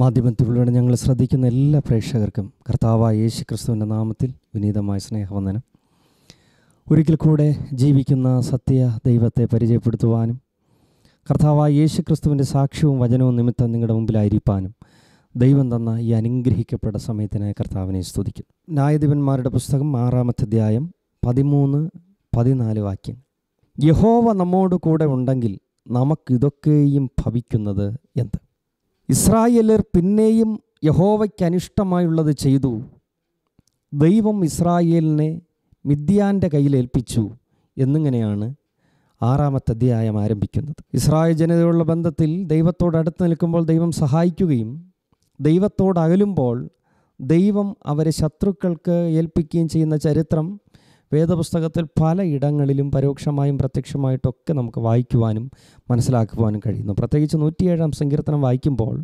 മാധ്യമത്തിലൂടെ ഞങ്ങൾ ശ്രദ്ധിക്കുന്ന എല്ലാ പ്രേക്ഷകർക്കും കർത്താവായ യേശു ക്രിസ്തുവിൻ്റെ നാമത്തിൽ വിനീതമായ സ്നേഹവന്ദനം ഒരിക്കൽ കൂടെ ജീവിക്കുന്ന സത്യ ദൈവത്തെ പരിചയപ്പെടുത്തുവാനും കർത്താവായ യേശു ക്രിസ്തുവിൻ്റെ സാക്ഷ്യവും വചനവും നിമിത്തം നിങ്ങളുടെ മുമ്പിലായിരിക്കാനും ദൈവം തന്ന ഈ അനുഗ്രഹിക്കപ്പെട്ട സമയത്തിനായി കർത്താവിനെ സ്തുതിക്കും ന്യായധിപന്മാരുടെ പുസ്തകം ആറാമത്തെ അധ്യായം പതിമൂന്ന് പതിനാല് വാക്യം യഹോവ നമ്മോട് കൂടെ ഉണ്ടെങ്കിൽ നമുക്കിതൊക്കെയും ഭവിക്കുന്നത് എന്ത് ഇസ്രായേലർ പിന്നെയും യഹോവയ്ക്ക് അനിഷ്ടമായുള്ളത് ചെയ്തു ദൈവം ഇസ്രായേലിനെ മിദ്യാൻ്റെ കയ്യിലേൽപ്പിച്ചു എന്നിങ്ങനെയാണ് ആറാമത്തെ അധ്യായം ആരംഭിക്കുന്നത് ഇസ്രായേൽ ജനതയുള്ള ബന്ധത്തിൽ ദൈവത്തോട് അടുത്ത് നിൽക്കുമ്പോൾ ദൈവം സഹായിക്കുകയും ദൈവത്തോട് അകലുമ്പോൾ ദൈവം അവരെ ശത്രുക്കൾക്ക് ഏൽപ്പിക്കുകയും ചെയ്യുന്ന ചരിത്രം വേദപുസ്തകത്തിൽ പലയിടങ്ങളിലും പരോക്ഷമായും പ്രത്യക്ഷമായിട്ടൊക്കെ നമുക്ക് വായിക്കുവാനും മനസ്സിലാക്കുവാനും കഴിയുന്നു പ്രത്യേകിച്ച് നൂറ്റിയേഴാം സങ്കീർത്തനം വായിക്കുമ്പോൾ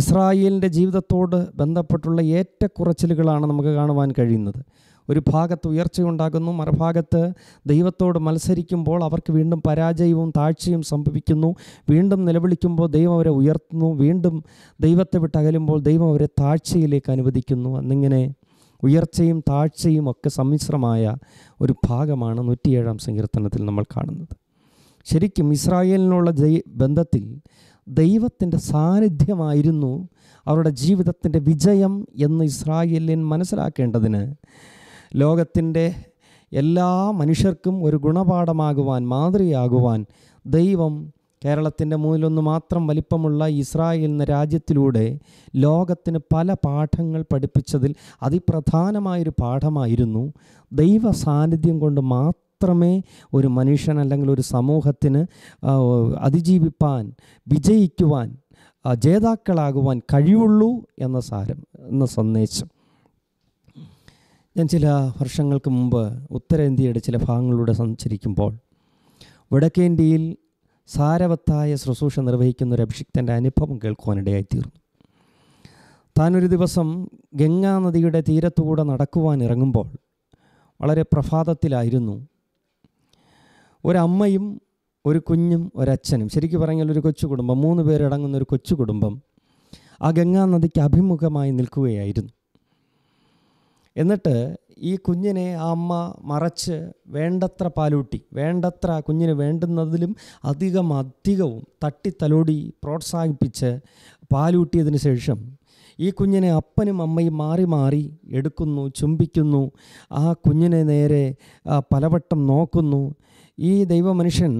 ഇസ്രായേലിൻ്റെ ജീവിതത്തോട് ബന്ധപ്പെട്ടുള്ള ഏറ്റക്കുറച്ചിലുകളാണ് നമുക്ക് കാണുവാൻ കഴിയുന്നത് ഒരു ഭാഗത്ത് ഉയർച്ചയുണ്ടാകുന്നു മറുഭാഗത്ത് ദൈവത്തോട് മത്സരിക്കുമ്പോൾ അവർക്ക് വീണ്ടും പരാജയവും താഴ്ചയും സംഭവിക്കുന്നു വീണ്ടും നിലവിളിക്കുമ്പോൾ ദൈവം അവരെ ഉയർത്തുന്നു വീണ്ടും ദൈവത്തെ വിട്ടകലുമ്പോൾ ദൈവം അവരെ താഴ്ചയിലേക്ക് അനുവദിക്കുന്നു എന്നിങ്ങനെ ഉയർച്ചയും താഴ്ചയും ഒക്കെ സമ്മിശ്രമായ ഒരു ഭാഗമാണ് നൂറ്റിയേഴാം സങ്കീർത്തനത്തിൽ നമ്മൾ കാണുന്നത് ശരിക്കും ഇസ്രായേലിനുള്ള ജയ ബന്ധത്തിൽ ദൈവത്തിൻ്റെ സാന്നിധ്യമായിരുന്നു അവരുടെ ജീവിതത്തിൻ്റെ വിജയം എന്ന് ഇസ്രായേലിൻ മനസ്സിലാക്കേണ്ടതിന് ലോകത്തിൻ്റെ എല്ലാ മനുഷ്യർക്കും ഒരു ഗുണപാഠമാകുവാൻ മാതൃകയാകുവാൻ ദൈവം കേരളത്തിൻ്റെ മൂന്നിലൊന്ന് മാത്രം വലിപ്പമുള്ള ഇസ്രായേൽ എന്ന രാജ്യത്തിലൂടെ ലോകത്തിന് പല പാഠങ്ങൾ പഠിപ്പിച്ചതിൽ അതിപ്രധാനമായൊരു പാഠമായിരുന്നു ദൈവ സാന്നിധ്യം കൊണ്ട് മാത്രമേ ഒരു മനുഷ്യൻ അല്ലെങ്കിൽ ഒരു സമൂഹത്തിന് അതിജീവിപ്പാൻ വിജയിക്കുവാൻ ജേതാക്കളാകുവാൻ കഴിയുള്ളൂ എന്ന സാരം എന്ന സന്ദേശം ഞാൻ ചില വർഷങ്ങൾക്ക് മുമ്പ് ഉത്തരേന്ത്യയുടെ ചില ഭാഗങ്ങളിലൂടെ സഞ്ചരിക്കുമ്പോൾ വടക്കേ ഇന്ത്യയിൽ സാരവത്തായ ശുശ്രൂഷ നിർവഹിക്കുന്ന ഒരു അഭിഷിക്തൻ്റെ അനുഭവം കേൾക്കുവാനിടയായിത്തീർന്നു താനൊരു ദിവസം ഗംഗാ നദിയുടെ തീരത്തുകൂടെ നടക്കുവാൻ ഇറങ്ങുമ്പോൾ വളരെ പ്രഭാതത്തിലായിരുന്നു ഒരമ്മയും ഒരു കുഞ്ഞും ഒരച്ഛനും ശരിക്കും പറഞ്ഞാൽ ഒരു കൊച്ചു കുടുംബം മൂന്ന് പേരടങ്ങുന്ന ഒരു കൊച്ചു കുടുംബം ആ ഗംഗാ നദിക്ക് അഭിമുഖമായി നിൽക്കുകയായിരുന്നു എന്നിട്ട് ഈ കുഞ്ഞിനെ ആ അമ്മ മറച്ച് വേണ്ടത്ര പാലൂട്ടി വേണ്ടത്ര കുഞ്ഞിന് വേണ്ടുന്നതിലും അധികം അധികവും തട്ടിത്തലോടി പ്രോത്സാഹിപ്പിച്ച് പാലൂട്ടിയതിന് ശേഷം ഈ കുഞ്ഞിനെ അപ്പനും അമ്മയും മാറി മാറി എടുക്കുന്നു ചുംബിക്കുന്നു ആ കുഞ്ഞിനെ നേരെ പലവട്ടം നോക്കുന്നു ഈ ദൈവമനുഷ്യൻ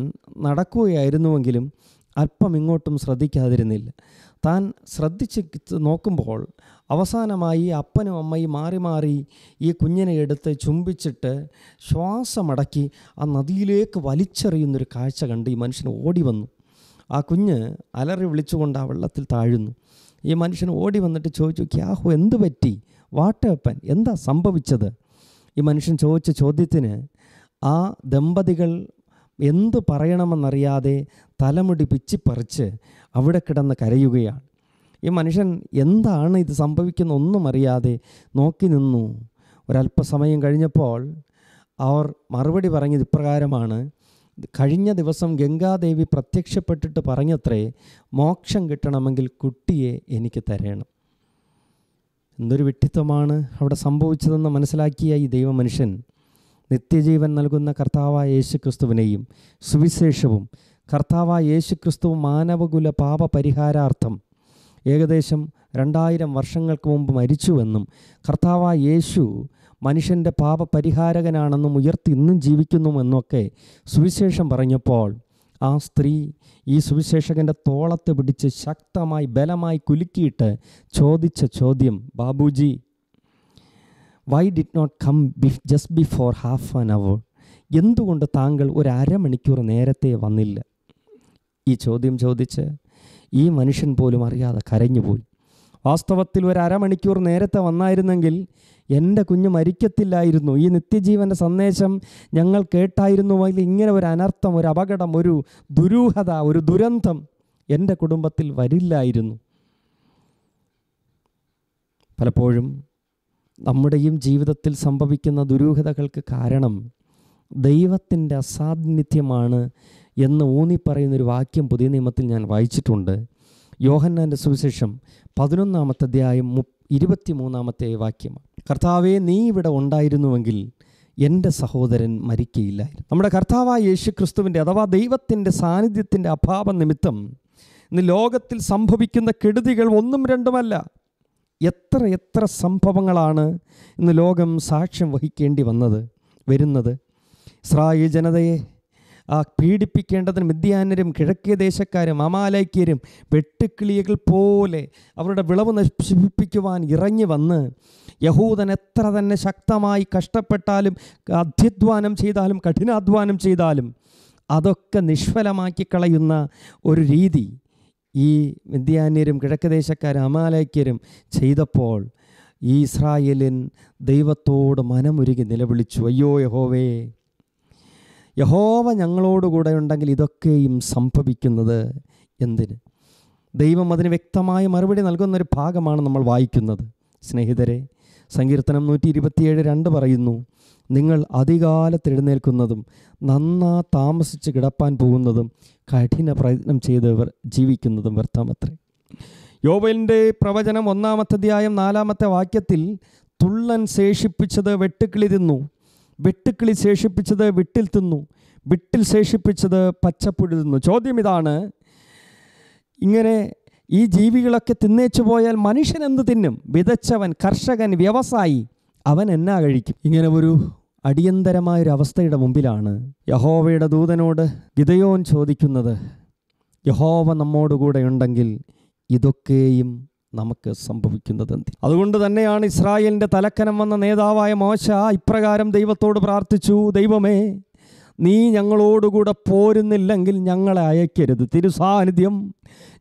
നടക്കുകയായിരുന്നുവെങ്കിലും അല്പം ഇങ്ങോട്ടും ശ്രദ്ധിക്കാതിരുന്നില്ല താൻ ശ്രദ്ധിച്ച് നോക്കുമ്പോൾ അവസാനമായി അപ്പനും അമ്മയും മാറി മാറി ഈ കുഞ്ഞിനെ എടുത്ത് ചുംബിച്ചിട്ട് ശ്വാസമടക്കി ആ നദിയിലേക്ക് വലിച്ചെറിയുന്നൊരു കാഴ്ച കണ്ട് ഈ മനുഷ്യൻ ഓടി വന്നു ആ കുഞ്ഞ് അലറി വിളിച്ചുകൊണ്ട് ആ വെള്ളത്തിൽ താഴുന്നു ഈ മനുഷ്യൻ ഓടി വന്നിട്ട് ചോദിച്ചു ക്യാഹു എന്ത് പറ്റി വാട്ടപ്പൻ എന്താ സംഭവിച്ചത് ഈ മനുഷ്യൻ ചോദിച്ച ചോദ്യത്തിന് ആ ദമ്പതികൾ എന്ത് പറയണമെന്നറിയാതെ തലമുടി പിച്ചിപ്പറിച്ച് അവിടെ കിടന്ന് കരയുകയാണ് ഈ മനുഷ്യൻ എന്താണ് ഇത് സംഭവിക്കുന്ന ഒന്നും അറിയാതെ നോക്കി നിന്നു ഒരല്പസമയം കഴിഞ്ഞപ്പോൾ അവർ മറുപടി പറഞ്ഞത് ഇപ്രകാരമാണ് കഴിഞ്ഞ ദിവസം ഗംഗാദേവി പ്രത്യക്ഷപ്പെട്ടിട്ട് പറഞ്ഞത്രേ മോക്ഷം കിട്ടണമെങ്കിൽ കുട്ടിയെ എനിക്ക് തരണം എന്തൊരു വ്യക്തിത്വമാണ് അവിടെ സംഭവിച്ചതെന്ന് മനസ്സിലാക്കിയ ഈ ദൈവമനുഷ്യൻ നിത്യജീവൻ നൽകുന്ന കർത്താവായ യേശുക്രിസ്തുവിനെയും സുവിശേഷവും കർത്താവായ യേശുക്രിസ്തു മാനവകുല പാപപരിഹാരാർത്ഥം ഏകദേശം രണ്ടായിരം വർഷങ്ങൾക്ക് മുമ്പ് മരിച്ചുവെന്നും കർത്താവായ യേശു മനുഷ്യൻ്റെ പാപപരിഹാരകനാണെന്നും ഉയർത്തി ഇന്നും ജീവിക്കുന്നുവെന്നൊക്കെ സുവിശേഷം പറഞ്ഞപ്പോൾ ആ സ്ത്രീ ഈ സുവിശേഷകൻ്റെ തോളത്ത് പിടിച്ച് ശക്തമായി ബലമായി കുലുക്കിയിട്ട് ചോദിച്ച ചോദ്യം Babuji why did not come be just before half an hour എന്തുകൊണ്ട് താങ്കൾ ഒരു അരമണിക്കൂർ നേരത്തെ വന്നില്ല ഈ ചോദ്യം ചോദിച്ച് ഈ മനുഷ്യൻ പോലും അറിയാതെ കരഞ്ഞുപോയി വാസ്തവത്തിൽ ഒരു അരമണിക്കൂർ നേരത്തെ വന്നായിരുന്നെങ്കിൽ എൻ്റെ കുഞ്ഞ് മരിക്കത്തില്ലായിരുന്നു ഈ നിത്യജീവൻ്റെ സന്ദേശം ഞങ്ങൾ കേട്ടായിരുന്നുവെങ്കിൽ ഇങ്ങനെ ഒരു അനർത്ഥം ഒരു അപകടം ഒരു ദുരൂഹത ഒരു ദുരന്തം എൻ്റെ കുടുംബത്തിൽ വരില്ലായിരുന്നു പലപ്പോഴും നമ്മുടെയും ജീവിതത്തിൽ സംഭവിക്കുന്ന ദുരൂഹതകൾക്ക് കാരണം ദൈവത്തിൻ്റെ അസാന്നിധ്യമാണ് എന്ന് ഊന്നി പറയുന്നൊരു വാക്യം പുതിയ നിയമത്തിൽ ഞാൻ വായിച്ചിട്ടുണ്ട് യോഹന്നാൻ്റെ സുവിശേഷം പതിനൊന്നാമത്തെ അധ്യായം മു ഇരുപത്തി മൂന്നാമത്തെ വാക്യമാണ് കർത്താവെ നീ ഇവിടെ ഉണ്ടായിരുന്നുവെങ്കിൽ എൻ്റെ സഹോദരൻ മരിക്കയില്ലായിരുന്നു നമ്മുടെ കർത്താവായ യേശു ക്രിസ്തുവിൻ്റെ അഥവാ ദൈവത്തിൻ്റെ സാന്നിധ്യത്തിൻ്റെ അഭാവം നിമിത്തം ഇന്ന് ലോകത്തിൽ സംഭവിക്കുന്ന കെടുതികൾ ഒന്നും രണ്ടുമല്ല എത്ര എത്ര സംഭവങ്ങളാണ് ഇന്ന് ലോകം സാക്ഷ്യം വഹിക്കേണ്ടി വന്നത് വരുന്നത് ഇസ്രായേൽ ജനതയെ ആ പീഡിപ്പിക്കേണ്ടതിന് മിഥ്യാനരും കിഴക്കേ ദേശക്കാരും അമാലയ്ക്കരും വെട്ടുക്കിളികൾ പോലെ അവരുടെ വിളവ് നശിപ്പിക്കുവാൻ ഇറങ്ങി വന്ന് യഹൂദൻ എത്ര തന്നെ ശക്തമായി കഷ്ടപ്പെട്ടാലും അധ്യധ്വാനം ചെയ്താലും കഠിനാധ്വാനം ചെയ്താലും അതൊക്കെ നിഷ്ഫലമാക്കി കളയുന്ന ഒരു രീതി ഈ മിഥ്യാന്യരും കിഴക്കദേശക്കാരും അമാലയ്ക്കരും ചെയ്തപ്പോൾ ഈ ഇസ്രായേലിൻ ദൈവത്തോട് മനമുരുകി നിലവിളിച്ചു അയ്യോ യഹോവേ യഹോവ ഞങ്ങളോടുകൂടെ ഉണ്ടെങ്കിൽ ഇതൊക്കെയും സംഭവിക്കുന്നത് എന്തിന് ദൈവം അതിന് വ്യക്തമായ മറുപടി നൽകുന്നൊരു ഭാഗമാണ് നമ്മൾ വായിക്കുന്നത് സ്നേഹിതരെ സങ്കീർത്തനം നൂറ്റി ഇരുപത്തിയേഴ് രണ്ട് പറയുന്നു നിങ്ങൾ അധികാലത്ത് എഴുന്നേൽക്കുന്നതും നന്നാ താമസിച്ച് കിടപ്പാൻ പോകുന്നതും കഠിന പ്രയത്നം ചെയ്ത് ജീവിക്കുന്നതും വ്യർത്ഥമത്രേ യോവലിൻ്റെ പ്രവചനം ഒന്നാമത്തെ അധ്യായം നാലാമത്തെ വാക്യത്തിൽ തുള്ളൻ ശേഷിപ്പിച്ചത് വെട്ടുക്കിളിരുന്നു വെട്ടുക്കിളി ശേഷിപ്പിച്ചത് വിട്ടിൽ തിന്നു വിട്ടിൽ ശേഷിപ്പിച്ചത് പച്ചപ്പുഴി തിന്നു ചോദ്യം ഇതാണ് ഇങ്ങനെ ഈ ജീവികളൊക്കെ തിന്നേച്ചു പോയാൽ മനുഷ്യൻ എന്ത് തിന്നും വിതച്ചവൻ കർഷകൻ വ്യവസായി അവൻ എന്നാ കഴിക്കും ഇങ്ങനെ ഒരു അടിയന്തരമായൊരു അവസ്ഥയുടെ മുമ്പിലാണ് യഹോവയുടെ ദൂതനോട് ഗിതയോൻ ചോദിക്കുന്നത് യഹോവ നമ്മോടുകൂടെ ഉണ്ടെങ്കിൽ ഇതൊക്കെയും നമുക്ക് സംഭവിക്കുന്നത് അതുകൊണ്ട് തന്നെയാണ് ഇസ്രായേലിൻ്റെ തലക്കനം വന്ന നേതാവായ മോശ ഇപ്രകാരം ദൈവത്തോട് പ്രാർത്ഥിച്ചു ദൈവമേ നീ ഞങ്ങളോടുകൂടെ പോരുന്നില്ലെങ്കിൽ ഞങ്ങളെ അയക്കരുത് തിരുസാന്നിധ്യം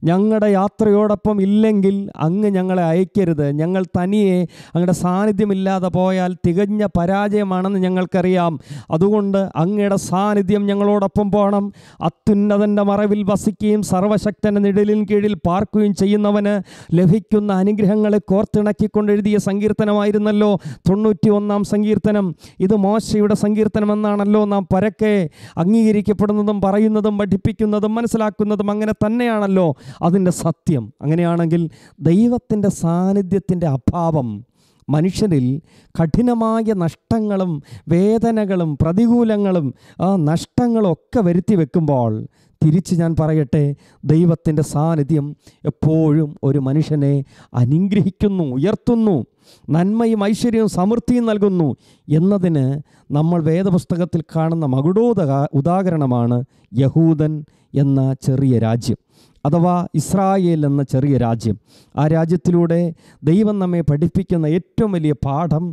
ഞങ്ങളുടെ യാത്രയോടൊപ്പം ഇല്ലെങ്കിൽ അങ്ങ് ഞങ്ങളെ അയക്കരുത് ഞങ്ങൾ തനിയെ അങ്ങയുടെ സാന്നിധ്യമില്ലാതെ പോയാൽ തികഞ്ഞ പരാജയമാണെന്ന് ഞങ്ങൾക്കറിയാം അതുകൊണ്ട് അങ്ങയുടെ സാന്നിധ്യം ഞങ്ങളോടൊപ്പം പോകണം അത്യുന്നതൻ്റെ മറവിൽ വസിക്കുകയും സർവശക്തൻ്റെ നിഴലിൻ കീഴിൽ പാർക്കുകയും ചെയ്യുന്നവന് ലഭിക്കുന്ന അനുഗ്രഹങ്ങളെ കോർത്തിണക്കിക്കൊണ്ട് എഴുതിയ സങ്കീർത്തനമായിരുന്നല്ലോ തൊണ്ണൂറ്റി ഒന്നാം സങ്കീർത്തനം ഇത് മോശയുടെ സങ്കീർത്തനമെന്നാണല്ലോ നാം പരക്കെ അംഗീകരിക്കപ്പെടുന്നതും പറയുന്നതും പഠിപ്പിക്കുന്നതും മനസ്സിലാക്കുന്നതും അങ്ങനെ തന്നെയാണല്ലോ അതിൻ്റെ സത്യം അങ്ങനെയാണെങ്കിൽ ദൈവത്തിൻ്റെ സാന്നിധ്യത്തിൻ്റെ അഭാവം മനുഷ്യരിൽ കഠിനമായ നഷ്ടങ്ങളും വേദനകളും പ്രതികൂലങ്ങളും ആ ഒക്കെ വരുത്തി വെക്കുമ്പോൾ തിരിച്ച് ഞാൻ പറയട്ടെ ദൈവത്തിൻ്റെ സാന്നിധ്യം എപ്പോഴും ഒരു മനുഷ്യനെ അനുഗ്രഹിക്കുന്നു ഉയർത്തുന്നു നന്മയും ഐശ്വര്യവും സമൃദ്ധിയും നൽകുന്നു എന്നതിന് നമ്മൾ വേദപുസ്തകത്തിൽ കാണുന്ന മകുടോദ ഉദാഹരണമാണ് യഹൂദൻ എന്ന ചെറിയ രാജ്യം അഥവാ ഇസ്രായേൽ എന്ന ചെറിയ രാജ്യം ആ രാജ്യത്തിലൂടെ ദൈവം നമ്മെ പഠിപ്പിക്കുന്ന ഏറ്റവും വലിയ പാഠം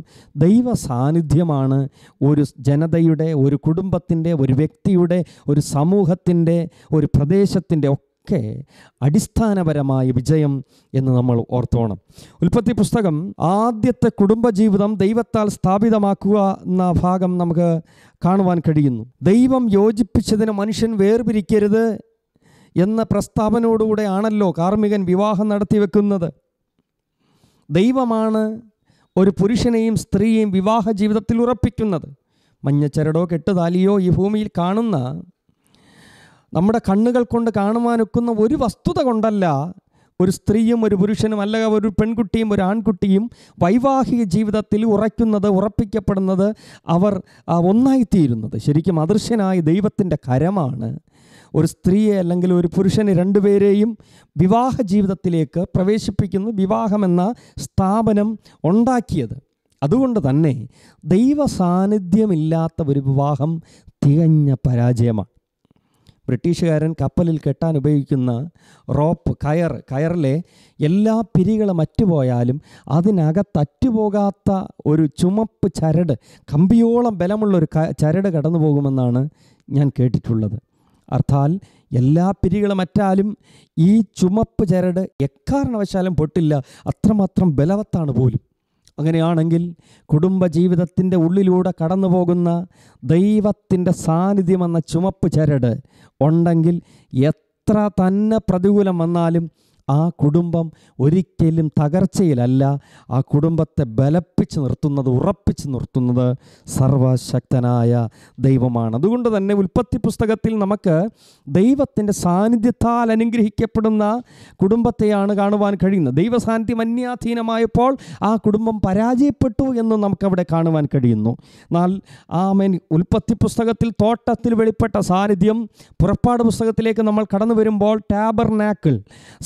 ദൈവ സാന്നിധ്യമാണ് ഒരു ജനതയുടെ ഒരു കുടുംബത്തിൻ്റെ ഒരു വ്യക്തിയുടെ ഒരു സമൂഹത്തിൻ്റെ ഒരു പ്രദേശത്തിൻ്റെ ഒക്കെ അടിസ്ഥാനപരമായ വിജയം എന്ന് നമ്മൾ ഓർത്തോണം ഉൽപ്പത്തി പുസ്തകം ആദ്യത്തെ കുടുംബജീവിതം ദൈവത്താൽ സ്ഥാപിതമാക്കുക എന്ന ഭാഗം നമുക്ക് കാണുവാൻ കഴിയുന്നു ദൈവം യോജിപ്പിച്ചതിന് മനുഷ്യൻ വേർപിരിക്കരുത് എന്ന പ്രസ്താവനയോടുകൂടെയാണല്ലോ കാർമികൻ വിവാഹം നടത്തി വെക്കുന്നത് ദൈവമാണ് ഒരു പുരുഷനെയും സ്ത്രീയെയും വിവാഹ ജീവിതത്തിൽ ഉറപ്പിക്കുന്നത് മഞ്ഞച്ചരടോ കെട്ടുതാലിയോ ഈ ഭൂമിയിൽ കാണുന്ന നമ്മുടെ കണ്ണുകൾ കൊണ്ട് കാണുവാനൊക്കുന്ന ഒരു വസ്തുത കൊണ്ടല്ല ഒരു സ്ത്രീയും ഒരു പുരുഷനും അല്ല ഒരു പെൺകുട്ടിയും ഒരു ആൺകുട്ടിയും വൈവാഹിക ജീവിതത്തിൽ ഉറയ്ക്കുന്നത് ഉറപ്പിക്കപ്പെടുന്നത് അവർ ഒന്നായിത്തീരുന്നത് ശരിക്കും അദൃശ്യനായ ദൈവത്തിൻ്റെ കരമാണ് ഒരു സ്ത്രീയെ അല്ലെങ്കിൽ ഒരു പുരുഷനെ രണ്ടുപേരെയും വിവാഹ ജീവിതത്തിലേക്ക് പ്രവേശിപ്പിക്കുന്ന വിവാഹമെന്ന സ്ഥാപനം ഉണ്ടാക്കിയത് അതുകൊണ്ട് തന്നെ ദൈവ സാന്നിധ്യമില്ലാത്ത ഒരു വിവാഹം തികഞ്ഞ പരാജയമാണ് ബ്രിട്ടീഷുകാരൻ കപ്പലിൽ കെട്ടാൻ ഉപയോഗിക്കുന്ന റോപ്പ് കയർ കയറിലെ എല്ലാ പിരികളും അറ്റുപോയാലും അതിനകത്ത് അറ്റുപോകാത്ത ഒരു ചുമപ്പ് ചരട് കമ്പിയോളം ബലമുള്ള ഒരു ചരട് കടന്നു പോകുമെന്നാണ് ഞാൻ കേട്ടിട്ടുള്ളത് അർത്ഥാൽ എല്ലാ പിരികളും അറ്റാലും ഈ ചുമപ്പ് ചരട് എക്കാരണവശാലും പൊട്ടില്ല അത്രമാത്രം ബലവത്താണ് പോലും അങ്ങനെയാണെങ്കിൽ കുടുംബജീവിതത്തിൻ്റെ ഉള്ളിലൂടെ കടന്നു പോകുന്ന ദൈവത്തിൻ്റെ സാന്നിധ്യമെന്ന ചുമപ്പ് ചരട് ഉണ്ടെങ്കിൽ എത്ര തന്നെ പ്രതികൂലം വന്നാലും ആ കുടുംബം ഒരിക്കലും തകർച്ചയിലല്ല ആ കുടുംബത്തെ ബലപ്പിച്ച് നിർത്തുന്നത് ഉറപ്പിച്ച് നിർത്തുന്നത് സർവശക്തനായ ദൈവമാണ് അതുകൊണ്ട് തന്നെ ഉൽപ്പത്തി പുസ്തകത്തിൽ നമുക്ക് ദൈവത്തിൻ്റെ സാന്നിധ്യത്താൽ അനുഗ്രഹിക്കപ്പെടുന്ന കുടുംബത്തെയാണ് കാണുവാൻ കഴിയുന്നത് ദൈവ സാന്നിധ്യം അന്യാധീനമായപ്പോൾ ആ കുടുംബം പരാജയപ്പെട്ടു എന്ന് നമുക്കവിടെ കാണുവാൻ കഴിയുന്നു എന്നാൽ മെൻ ഉൽപ്പത്തി പുസ്തകത്തിൽ തോട്ടത്തിൽ വെളിപ്പെട്ട സാന്നിധ്യം പുറപ്പാട് പുസ്തകത്തിലേക്ക് നമ്മൾ കടന്നു വരുമ്പോൾ നാക്കിൾ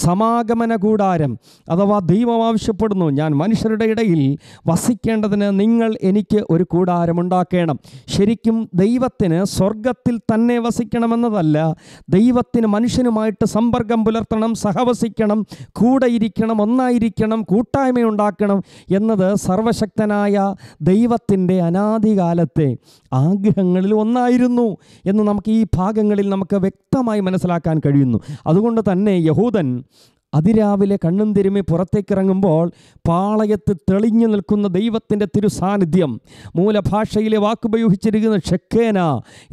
സമ സമാഗമന കൂടാരം അഥവാ ദൈവം ആവശ്യപ്പെടുന്നു ഞാൻ മനുഷ്യരുടെ ഇടയിൽ വസിക്കേണ്ടതിന് നിങ്ങൾ എനിക്ക് ഒരു കൂടാരമുണ്ടാക്കണം ശരിക്കും ദൈവത്തിന് സ്വർഗത്തിൽ തന്നെ വസിക്കണമെന്നതല്ല ദൈവത്തിന് മനുഷ്യനുമായിട്ട് സമ്പർക്കം പുലർത്തണം സഹവസിക്കണം കൂടെയിരിക്കണം ഒന്നായിരിക്കണം ഒന്നായിരിക്കണം കൂട്ടായ്മയുണ്ടാക്കണം എന്നത് സർവശക്തനായ ദൈവത്തിൻ്റെ അനാദികാലത്തെ ആഗ്രഹങ്ങളിൽ ഒന്നായിരുന്നു എന്ന് നമുക്ക് ഈ ഭാഗങ്ങളിൽ നമുക്ക് വ്യക്തമായി മനസ്സിലാക്കാൻ കഴിയുന്നു അതുകൊണ്ട് തന്നെ യഹൂദൻ അതിരാവിലെ കണ്ണും തിരുമി പുറത്തേക്കിറങ്ങുമ്പോൾ പാളയത്ത് തെളിഞ്ഞു നിൽക്കുന്ന ദൈവത്തിൻ്റെ തിരുസാന്നിധ്യം മൂലഭാഷയിലെ വാക്കുപയോഗിച്ചിരിക്കുന്ന ഷെക്കേന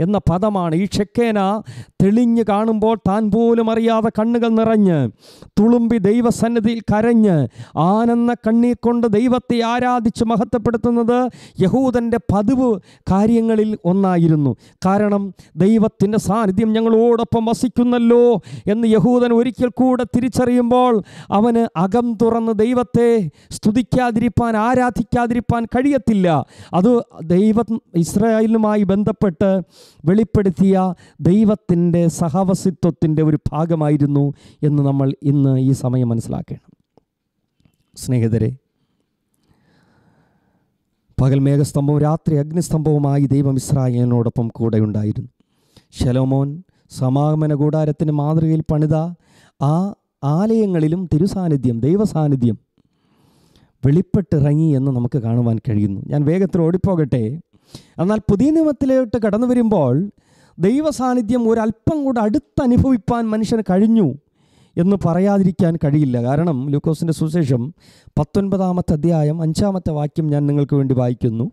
എന്ന പദമാണ് ഈ ഷെക്കേന തെളിഞ്ഞു കാണുമ്പോൾ താൻ പോലും അറിയാതെ കണ്ണുകൾ നിറഞ്ഞ് തുളുമ്പി ദൈവസന്നിധിയിൽ കരഞ്ഞ് ആനന്ദ കണ്ണീർ കൊണ്ട് ദൈവത്തെ ആരാധിച്ച് മഹത്വപ്പെടുത്തുന്നത് യഹൂദൻ്റെ പതിവ് കാര്യങ്ങളിൽ ഒന്നായിരുന്നു കാരണം ദൈവത്തിൻ്റെ സാന്നിധ്യം ഞങ്ങളോടൊപ്പം വസിക്കുന്നല്ലോ എന്ന് യഹൂദൻ ഒരിക്കൽ കൂടെ തിരിച്ചറിയുമ്പോൾ കഴിയുമ്പോൾ അവന് അകം തുറന്ന് ദൈവത്തെ സ്തുതിക്കാതിരിപ്പാൻ ആരാധിക്കാതിരിപ്പാൻ കഴിയത്തില്ല അത് ദൈവം ഇസ്രായേലുമായി ബന്ധപ്പെട്ട് വെളിപ്പെടുത്തിയ ദൈവത്തിൻ്റെ സഹവസിത്വത്തിൻ്റെ ഒരു ഭാഗമായിരുന്നു എന്ന് നമ്മൾ ഇന്ന് ഈ സമയം മനസ്സിലാക്കണം സ്നേഹിതരെ പകൽ മേഘസ്തംഭവും രാത്രി അഗ്നിസ്തംഭവുമായി ദൈവം ഇസ്രായേലിനോടൊപ്പം കൂടെ ഉണ്ടായിരുന്നു ശലോമോൻ സമാഗമന കൂടാരത്തിന് മാതൃകയിൽ പണിത ആ ആലയങ്ങളിലും തിരുസാന്നിധ്യം ദൈവസാന്നിധ്യം വെളിപ്പെട്ടിറങ്ങി എന്ന് നമുക്ക് കാണുവാൻ കഴിയുന്നു ഞാൻ വേഗത്തിൽ ഓടിപ്പോകട്ടെ എന്നാൽ പുതിയ നിയമത്തിലോട്ട് കടന്നു വരുമ്പോൾ ദൈവസാന്നിധ്യം ഒരല്പം കൂടെ അടുത്തനുഭവിപ്പാൻ മനുഷ്യന് കഴിഞ്ഞു എന്ന് പറയാതിരിക്കാൻ കഴിയില്ല കാരണം ലൂക്കോസിൻ്റെ സുശേഷം പത്തൊൻപതാമത്തെ അധ്യായം അഞ്ചാമത്തെ വാക്യം ഞാൻ നിങ്ങൾക്ക് വേണ്ടി വായിക്കുന്നു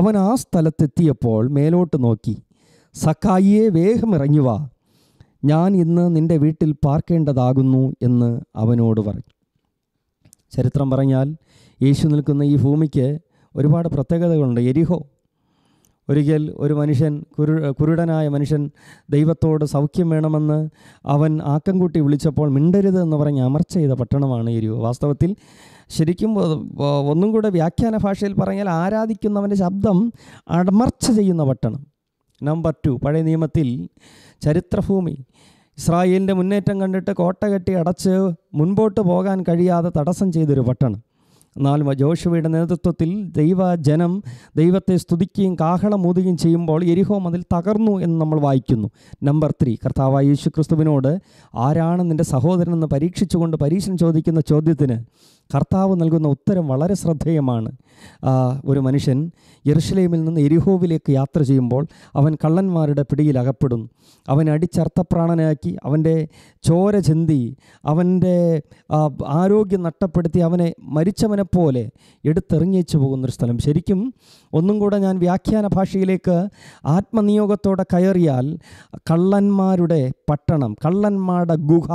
അവൻ ആ സ്ഥലത്തെത്തിയപ്പോൾ മേലോട്ട് നോക്കി സക്കായിയെ വേഗം ഇറങ്ങി വാ ഞാൻ ഇന്ന് നിന്റെ വീട്ടിൽ പാർക്കേണ്ടതാകുന്നു എന്ന് അവനോട് പറഞ്ഞു ചരിത്രം പറഞ്ഞാൽ യേശു നിൽക്കുന്ന ഈ ഭൂമിക്ക് ഒരുപാട് പ്രത്യേകതകളുണ്ട് എരിഹോ ഒരിക്കൽ ഒരു മനുഷ്യൻ കുരു കുരുടനായ മനുഷ്യൻ ദൈവത്തോട് സൗഖ്യം വേണമെന്ന് അവൻ ആക്കം കൂട്ടി വിളിച്ചപ്പോൾ മിണ്ടരുത് എന്ന് പറഞ്ഞ് അമർച്ച ചെയ്ത പട്ടണമാണ് എരിവ് വാസ്തവത്തിൽ ശരിക്കും ഒന്നും കൂടെ വ്യാഖ്യാന ഭാഷയിൽ പറഞ്ഞാൽ ആരാധിക്കുന്നവൻ്റെ ശബ്ദം അടമർച്ച ചെയ്യുന്ന പട്ടണം നമ്പർ ടു പഴയ നിയമത്തിൽ ചരിത്രഭൂമി ഇസ്രായേലിൻ്റെ മുന്നേറ്റം കണ്ടിട്ട് കോട്ട കെട്ടി അടച്ച് മുൻപോട്ട് പോകാൻ കഴിയാതെ തടസ്സം ചെയ്തൊരു പട്ടണം എന്നാൽ ജോഷുവയുടെ നേതൃത്വത്തിൽ ദൈവജനം ദൈവത്തെ സ്തുതിക്കുകയും ഊതുകയും ചെയ്യുമ്പോൾ എരിഹോ അതിൽ തകർന്നു എന്ന് നമ്മൾ വായിക്കുന്നു നമ്പർ ത്രീ കർത്താവായ യേശു ക്രിസ്തുവിനോട് ആരാണ് നിൻ്റെ സഹോദരനെന്ന് പരീക്ഷിച്ചുകൊണ്ട് പരീക്ഷൻ ചോദിക്കുന്ന ചോദ്യത്തിന് കർത്താവ് നൽകുന്ന ഉത്തരം വളരെ ശ്രദ്ധേയമാണ് ഒരു മനുഷ്യൻ യെറുഷലേമിൽ നിന്ന് എരിഹോവിലേക്ക് യാത്ര ചെയ്യുമ്പോൾ അവൻ കള്ളന്മാരുടെ പിടിയിൽ അകപ്പെടുന്നു അവൻ അടിച്ചർത്ഥപ്രാണനാക്കി അവൻ്റെ ചോര ചെന്തി അവൻ്റെ ആരോഗ്യം നഷ്ടപ്പെടുത്തി അവനെ മരിച്ചവനെ അവനെ പോലെ എടുത്തെറിഞ്ഞേച്ചു പോകുന്നൊരു സ്ഥലം ശരിക്കും ഒന്നും കൂടെ ഞാൻ വ്യാഖ്യാന ഭാഷയിലേക്ക് ആത്മനിയോഗത്തോടെ കയറിയാൽ കള്ളന്മാരുടെ പട്ടണം കള്ളന്മാരുടെ ഗുഹ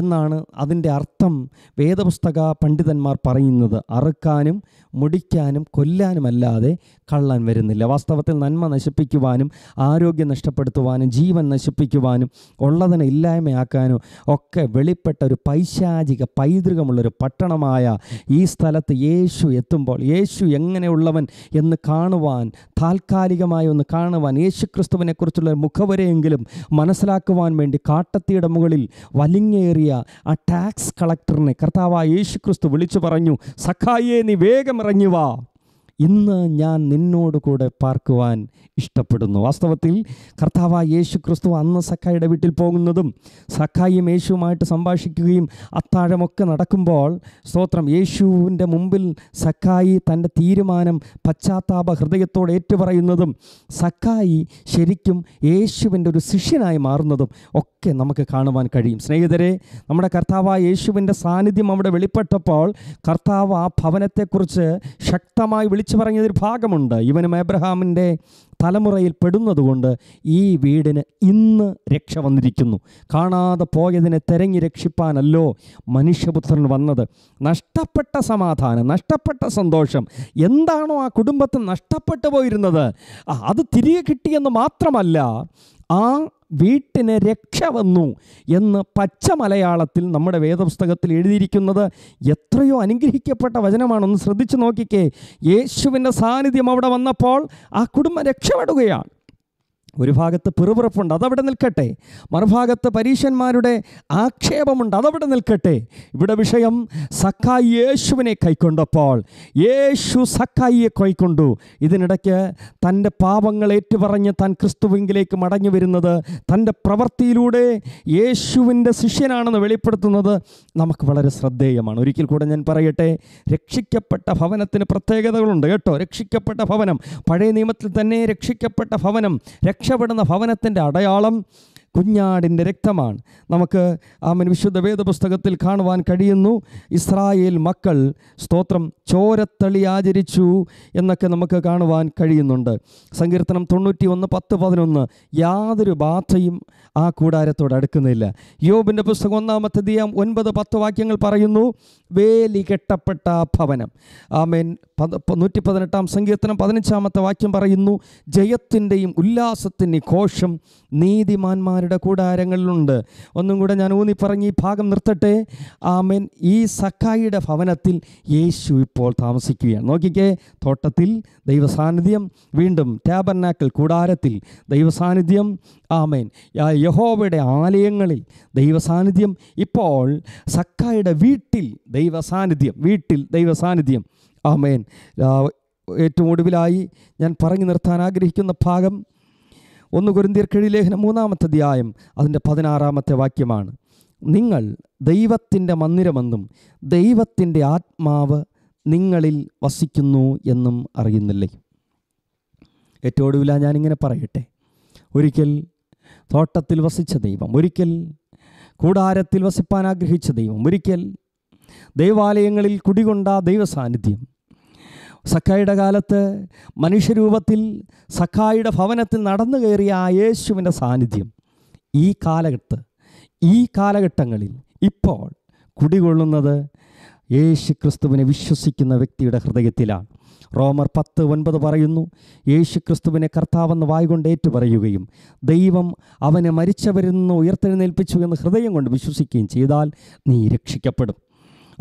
എന്നാണ് അതിൻ്റെ അർത്ഥം വേദപുസ്തക പണ്ഡിതന്മാർ പറയുന്നത് അറുക്കാനും മുടിക്കാനും കൊല്ലാനുമല്ലാതെ കള്ളൻ വരുന്നില്ല വാസ്തവത്തിൽ നന്മ നശിപ്പിക്കുവാനും ആരോഗ്യം നഷ്ടപ്പെടുത്തുവാനും ജീവൻ നശിപ്പിക്കുവാനും ഉള്ളതിനെ ഇല്ലായ്മയാക്കാനും ഒക്കെ വെളിപ്പെട്ട ഒരു പൈശാചിക പൈതൃകമുള്ളൊരു പട്ടണമായ ഈ സ്ഥലം സ്ഥലത്ത് യേശു എത്തുമ്പോൾ യേശു എങ്ങനെയുള്ളവൻ എന്ന് കാണുവാൻ താൽക്കാലികമായി ഒന്ന് കാണുവാൻ യേശു ക്രിസ്തുവിനെക്കുറിച്ചുള്ള മുഖവരെയെങ്കിലും മനസ്സിലാക്കുവാൻ വേണ്ടി കാട്ടത്തിയുടെ മുകളിൽ വലിങ്ങേറിയ ആ ടാക്സ് കളക്ടറിനെ കർത്താവായ യേശു ക്രിസ്തു വിളിച്ചു പറഞ്ഞു സഖായേ നീ വേഗം ഇറങ്ങി വാ ഇന്ന് ഞാൻ നിന്നോട് കൂടെ പാർക്കുവാൻ ഇഷ്ടപ്പെടുന്നു വാസ്തവത്തിൽ കർത്താവ് യേശു ക്രിസ്തു അന്ന് സഖായിയുടെ വീട്ടിൽ പോകുന്നതും സഖായിയും യേശുവുമായിട്ട് സംഭാഷിക്കുകയും അത്താഴമൊക്കെ നടക്കുമ്പോൾ സ്തോത്രം യേശുവിൻ്റെ മുമ്പിൽ സഖായി തൻ്റെ തീരുമാനം പശ്ചാത്താപ ഹൃദയത്തോട് ഏറ്റുപറയുന്നതും സഖായി ശരിക്കും യേശുവിൻ്റെ ഒരു ശിഷ്യനായി മാറുന്നതും ഒക്കെ ഒക്കെ നമുക്ക് കാണുവാൻ കഴിയും സ്നേഹിതരെ നമ്മുടെ കർത്താവ് യേശുവിൻ്റെ സാന്നിധ്യം അവിടെ വെളിപ്പെട്ടപ്പോൾ കർത്താവ് ആ ഭവനത്തെക്കുറിച്ച് ശക്തമായി വിളിച്ചു പറഞ്ഞതിൽ ഭാഗമുണ്ട് ഇവനും എബ്രഹാമിൻ്റെ തലമുറയിൽ പെടുന്നതുകൊണ്ട് ഈ വീടിന് ഇന്ന് രക്ഷ വന്നിരിക്കുന്നു കാണാതെ പോയതിനെ തെരഞ്ഞു രക്ഷിപ്പാനല്ലോ മനുഷ്യപുത്രൻ വന്നത് നഷ്ടപ്പെട്ട സമാധാനം നഷ്ടപ്പെട്ട സന്തോഷം എന്താണോ ആ കുടുംബത്തിൽ നഷ്ടപ്പെട്ടു പോയിരുന്നത് അത് തിരികെ കിട്ടിയെന്ന് മാത്രമല്ല ആ വീട്ടിന് രക്ഷ വന്നു എന്ന് പച്ച മലയാളത്തിൽ നമ്മുടെ വേദപുസ്തകത്തിൽ എഴുതിയിരിക്കുന്നത് എത്രയോ അനുഗ്രഹിക്കപ്പെട്ട വചനമാണെന്ന് ശ്രദ്ധിച്ചു നോക്കിക്കേ യേശുവിൻ്റെ സാന്നിധ്യം അവിടെ വന്നപ്പോൾ ആ കുടുംബം രക്ഷപ്പെടുകയാണ് ഒരു ഭാഗത്ത് പിറുപിറപ്പുണ്ട് അതവിടെ നിൽക്കട്ടെ മറുഭാഗത്ത് പരീശന്മാരുടെ ആക്ഷേപമുണ്ട് അതവിടെ നിൽക്കട്ടെ ഇവിടെ വിഷയം സക്കായി യേശുവിനെ കൈക്കൊണ്ടപ്പോൾ യേശു സക്കായിയെ കൈക്കൊണ്ടു ഇതിനിടയ്ക്ക് തൻ്റെ പാപങ്ങൾ ഏറ്റുപറഞ്ഞ് താൻ ക്രിസ്തുവിങ്കിലേക്ക് മടങ്ങി വരുന്നത് തൻ്റെ പ്രവൃത്തിയിലൂടെ യേശുവിൻ്റെ ശിഷ്യനാണെന്ന് വെളിപ്പെടുത്തുന്നത് നമുക്ക് വളരെ ശ്രദ്ധേയമാണ് ഒരിക്കൽ കൂടെ ഞാൻ പറയട്ടെ രക്ഷിക്കപ്പെട്ട ഭവനത്തിന് പ്രത്യേകതകളുണ്ട് കേട്ടോ രക്ഷിക്കപ്പെട്ട ഭവനം പഴയ നിയമത്തിൽ തന്നെ രക്ഷിക്കപ്പെട്ട ഭവനം രക്ഷപ്പെടുന്ന ഭവനത്തിൻ്റെ അടയാളം കുഞ്ഞാടിൻ്റെ രക്തമാണ് നമുക്ക് ആമൻ വിശുദ്ധ വേദപുസ്തകത്തിൽ കാണുവാൻ കഴിയുന്നു ഇസ്രായേൽ മക്കൾ സ്തോത്രം ചോരത്തളി ആചരിച്ചു എന്നൊക്കെ നമുക്ക് കാണുവാൻ കഴിയുന്നുണ്ട് സങ്കീർത്തനം തൊണ്ണൂറ്റി ഒന്ന് പത്ത് പതിനൊന്ന് യാതൊരു ബാധയും ആ കൂടാരത്തോട് അടുക്കുന്നില്ല യോബിൻ്റെ പുസ്തകം ഒന്നാമത്തെ ദിയം ഒൻപത് പത്ത് വാക്യങ്ങൾ പറയുന്നു വേലി കെട്ടപ്പെട്ട ഭവനം ആമേൻ നൂറ്റി പതിനെട്ടാം സങ്കീർത്തനം പതിനഞ്ചാമത്തെ വാക്യം പറയുന്നു ജയത്തിൻ്റെയും ഉല്ലാസത്തിൻ്റെയും ഘോഷം നീതിമാന്മാർ ദുഷ്ടന്മാരുടെ കൂടാരങ്ങളിലുണ്ട് ഒന്നും കൂടെ ഞാൻ ഊന്നി പറഞ്ഞ് ഈ ഭാഗം നിർത്തട്ടെ ആമേൻ ഈ സക്കായിയുടെ ഭവനത്തിൽ യേശു ഇപ്പോൾ താമസിക്കുകയാണ് നോക്കിക്കേ തോട്ടത്തിൽ ദൈവസാന്നിധ്യം വീണ്ടും ടാബർനാക്കൽ കൂടാരത്തിൽ ദൈവസാന്നിധ്യം ആമേൻ യഹോവയുടെ ആലയങ്ങളിൽ ദൈവസാന്നിധ്യം ഇപ്പോൾ സക്കായുടെ വീട്ടിൽ ദൈവസാന്നിധ്യം വീട്ടിൽ ദൈവസാന്നിധ്യം ആമേൻ ഏറ്റവും ഒടുവിലായി ഞാൻ പറഞ്ഞു നിർത്താൻ ആഗ്രഹിക്കുന്ന ഭാഗം ഒന്ന് കുരുന്തിയർക്കെഴി ലേഖനം മൂന്നാമത്തെ അധ്യായം അതിൻ്റെ പതിനാറാമത്തെ വാക്യമാണ് നിങ്ങൾ ദൈവത്തിൻ്റെ മന്ദിരമെന്നും ദൈവത്തിൻ്റെ ആത്മാവ് നിങ്ങളിൽ വസിക്കുന്നു എന്നും അറിയുന്നില്ലേ ഏറ്റവും ഒടുവില ഞാനിങ്ങനെ പറയട്ടെ ഒരിക്കൽ തോട്ടത്തിൽ വസിച്ച ദൈവം ഒരിക്കൽ കൂടാരത്തിൽ വസിപ്പാൻ ആഗ്രഹിച്ച ദൈവം ഒരിക്കൽ ദൈവാലയങ്ങളിൽ കുടികൊണ്ട ദൈവസാന്നിധ്യം സഖായുടെ കാലത്ത് മനുഷ്യരൂപത്തിൽ സഖായുടെ ഭവനത്തിൽ നടന്നു കയറിയ ആ യേശുവിൻ്റെ സാന്നിധ്യം ഈ കാലഘട്ട ഈ കാലഘട്ടങ്ങളിൽ ഇപ്പോൾ കുടികൊള്ളുന്നത് യേശു ക്രിസ്തുവിനെ വിശ്വസിക്കുന്ന വ്യക്തിയുടെ ഹൃദയത്തിലാണ് റോമർ പത്ത് ഒൻപത് പറയുന്നു യേശു ക്രിസ്തുവിനെ കർത്താവെന്ന് വായുകൊണ്ട് പറയുകയും ദൈവം അവനെ മരിച്ചവരിൽ നിന്ന് ഉയർത്തെഴുന്നേൽപ്പിച്ചു എന്ന് ഹൃദയം കൊണ്ട് വിശ്വസിക്കുകയും ചെയ്താൽ നീ രക്ഷിക്കപ്പെടും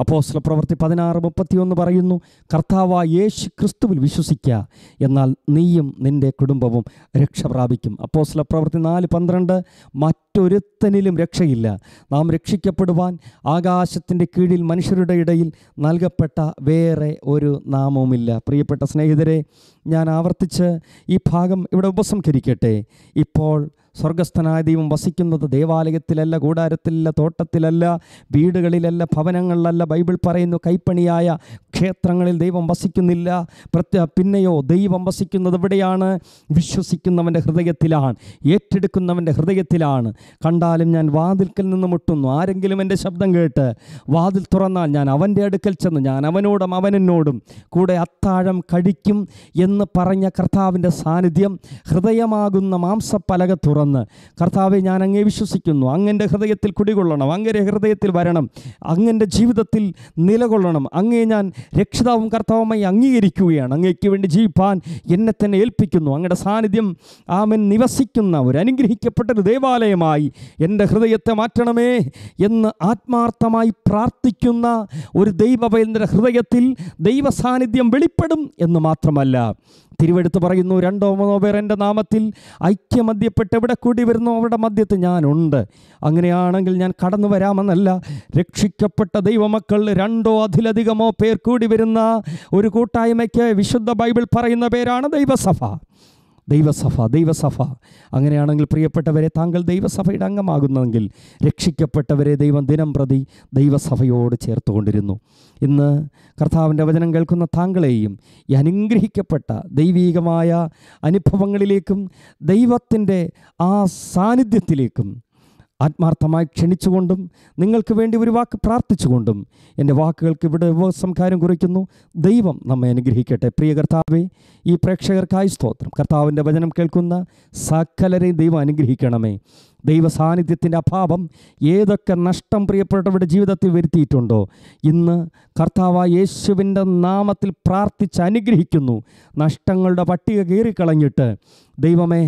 അപ്പോസ്ല പ്രവൃത്തി പതിനാറ് മുപ്പത്തിയൊന്ന് പറയുന്നു കർത്താവ യേശു ക്രിസ്തുവിൽ വിശ്വസിക്കുക എന്നാൽ നീയും നിൻ്റെ കുടുംബവും രക്ഷ പ്രാപിക്കും അപ്പോസ്ല പ്രവൃത്തി നാല് പന്ത്രണ്ട് മറ്റൊരുത്തനിലും രക്ഷയില്ല നാം രക്ഷിക്കപ്പെടുവാൻ ആകാശത്തിൻ്റെ കീഴിൽ മനുഷ്യരുടെ ഇടയിൽ നൽകപ്പെട്ട വേറെ ഒരു നാമവുമില്ല പ്രിയപ്പെട്ട സ്നേഹിതരെ ഞാൻ ആവർത്തിച്ച് ഈ ഭാഗം ഇവിടെ ഉപസംഹരിക്കട്ടെ ഇപ്പോൾ സ്വർഗസ്ഥനായ ദൈവം വസിക്കുന്നത് ദേവാലയത്തിലല്ല കൂടാരത്തിലല്ല തോട്ടത്തിലല്ല വീടുകളിലല്ല ഭവനങ്ങളിലല്ല ബൈബിൾ പറയുന്നു കൈപ്പണിയായ ക്ഷേത്രങ്ങളിൽ ദൈവം വസിക്കുന്നില്ല പ്രത്യ പിന്നെയോ ദൈവം വസിക്കുന്നത് എവിടെയാണ് വിശ്വസിക്കുന്നവൻ്റെ ഹൃദയത്തിലാണ് ഏറ്റെടുക്കുന്നവൻ്റെ ഹൃദയത്തിലാണ് കണ്ടാലും ഞാൻ വാതിൽക്കൽ നിന്ന് മുട്ടുന്നു ആരെങ്കിലും എൻ്റെ ശബ്ദം കേട്ട് വാതിൽ തുറന്നാൽ ഞാൻ അവൻ്റെ അടുക്കൽ ചെന്ന് ഞാൻ അവനോടും അവനെന്നോടും കൂടെ അത്താഴം കഴിക്കും എന്ന് പറഞ്ഞ കർത്താവിൻ്റെ സാന്നിധ്യം ഹൃദയമാകുന്ന മാംസപ്പലക തുറന്നു വന്ന് കർത്താവെ ഞാൻ അങ്ങേ വിശ്വസിക്കുന്നു അങ്ങൻ്റെ ഹൃദയത്തിൽ കുടികൊള്ളണം അങ്ങൻ്റെ ഹൃദയത്തിൽ വരണം അങ്ങൻ്റെ ജീവിതത്തിൽ നിലകൊള്ളണം അങ്ങേ ഞാൻ രക്ഷിതാവും കർത്താവുമായി അംഗീകരിക്കുകയാണ് അങ്ങേക്ക് വേണ്ടി ജീവിപ്പാൻ എന്നെ തന്നെ ഏൽപ്പിക്കുന്നു അങ്ങയുടെ സാന്നിധ്യം ആമൻ നിവസിക്കുന്ന ഒരു അനുഗ്രഹിക്കപ്പെട്ട ഒരു ദേവാലയമായി എൻ്റെ ഹൃദയത്തെ മാറ്റണമേ എന്ന് ആത്മാർത്ഥമായി പ്രാർത്ഥിക്കുന്ന ഒരു ദൈവവേന്ദ്ര ഹൃദയത്തിൽ ദൈവ സാന്നിധ്യം വെളിപ്പെടും എന്ന് മാത്രമല്ല തിരുവെടുത്ത് പറയുന്നു രണ്ടോ മൂന്നോ പേർ എൻ്റെ നാമത്തിൽ ഐക്യമദ്യപ്പെട്ട് എവിടെ കൂടി വരുന്നു അവിടെ മധ്യത്ത് ഞാനുണ്ട് അങ്ങനെയാണെങ്കിൽ ഞാൻ കടന്നു വരാമെന്നല്ല രക്ഷിക്കപ്പെട്ട ദൈവമക്കൾ രണ്ടോ അതിലധികമോ പേർ കൂടി വരുന്ന ഒരു കൂട്ടായ്മയ്ക്ക് വിശുദ്ധ ബൈബിൾ പറയുന്ന പേരാണ് ദൈവസഭ ദൈവസഭ ദൈവസഭ അങ്ങനെയാണെങ്കിൽ പ്രിയപ്പെട്ടവരെ താങ്കൾ ദൈവസഭയുടെ അംഗമാകുന്നതെങ്കിൽ രക്ഷിക്കപ്പെട്ടവരെ ദൈവം ദിനം പ്രതി ദൈവസഭയോട് ചേർത്തുകൊണ്ടിരുന്നു ഇന്ന് കർത്താവിൻ്റെ വചനം കേൾക്കുന്ന താങ്കളെയും ഈ അനുഗ്രഹിക്കപ്പെട്ട ദൈവീകമായ അനുഭവങ്ങളിലേക്കും ദൈവത്തിൻ്റെ ആ സാന്നിധ്യത്തിലേക്കും ആത്മാർത്ഥമായി ക്ഷണിച്ചുകൊണ്ടും നിങ്ങൾക്ക് വേണ്ടി ഒരു വാക്ക് പ്രാർത്ഥിച്ചുകൊണ്ടും എൻ്റെ വാക്കുകൾക്ക് ഇവിടെ സംഹാരം കുറിക്കുന്നു ദൈവം നമ്മെ അനുഗ്രഹിക്കട്ടെ പ്രിയ കർത്താവേ ഈ പ്രേക്ഷകർക്കായി സ്തോത്രം കർത്താവിൻ്റെ വചനം കേൾക്കുന്ന സകലരെയും ദൈവം അനുഗ്രഹിക്കണമേ ദൈവ സാന്നിധ്യത്തിൻ്റെ അഭാവം ഏതൊക്കെ നഷ്ടം പ്രിയപ്പെട്ടവരുടെ ജീവിതത്തിൽ വരുത്തിയിട്ടുണ്ടോ ഇന്ന് കർത്താവ യേശുവിൻ്റെ നാമത്തിൽ പ്രാർത്ഥിച്ച് അനുഗ്രഹിക്കുന്നു നഷ്ടങ്ങളുടെ പട്ടിക കീറിക്കളഞ്ഞിട്ട് ദൈവമേ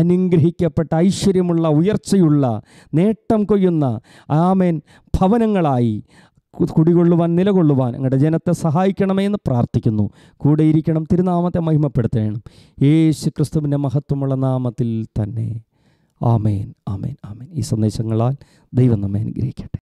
അനുഗ്രഹിക്കപ്പെട്ട ഐശ്വര്യമുള്ള ഉയർച്ചയുള്ള നേട്ടം കൊയ്യുന്ന ആമേൻ ഭവനങ്ങളായി കുടികൊള്ളുവാൻ നിലകൊള്ളുവാൻ ഞങ്ങളുടെ ജനത്തെ സഹായിക്കണമേ എന്ന് പ്രാർത്ഥിക്കുന്നു കൂടെയിരിക്കണം തിരുനാമത്തെ മഹിമപ്പെടുത്തണം യേശു ക്രിസ്തുവിൻ്റെ മഹത്വമുള്ള നാമത്തിൽ തന്നെ ആമേൻ ആമേൻ ആമേൻ ഈ സന്ദേശങ്ങളാൽ ദൈവം നമ്മെ അനുഗ്രഹിക്കട്ടെ